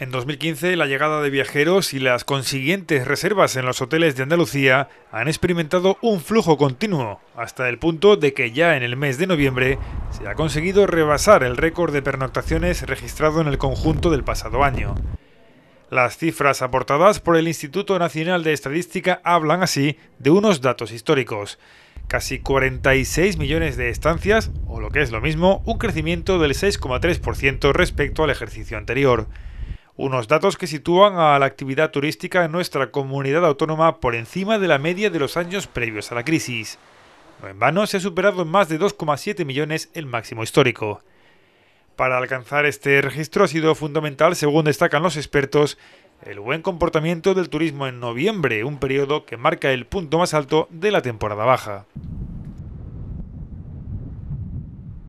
En 2015, la llegada de viajeros y las consiguientes reservas en los hoteles de Andalucía han experimentado un flujo continuo, hasta el punto de que ya en el mes de noviembre se ha conseguido rebasar el récord de pernoctaciones registrado en el conjunto del pasado año. Las cifras aportadas por el Instituto Nacional de Estadística hablan así de unos datos históricos. Casi 46 millones de estancias, o lo que es lo mismo, un crecimiento del 6,3% respecto al ejercicio anterior unos datos que sitúan a la actividad turística en nuestra comunidad autónoma por encima de la media de los años previos a la crisis. No en vano se ha superado en más de 2,7 millones el máximo histórico. Para alcanzar este registro ha sido fundamental, según destacan los expertos, el buen comportamiento del turismo en noviembre, un periodo que marca el punto más alto de la temporada baja.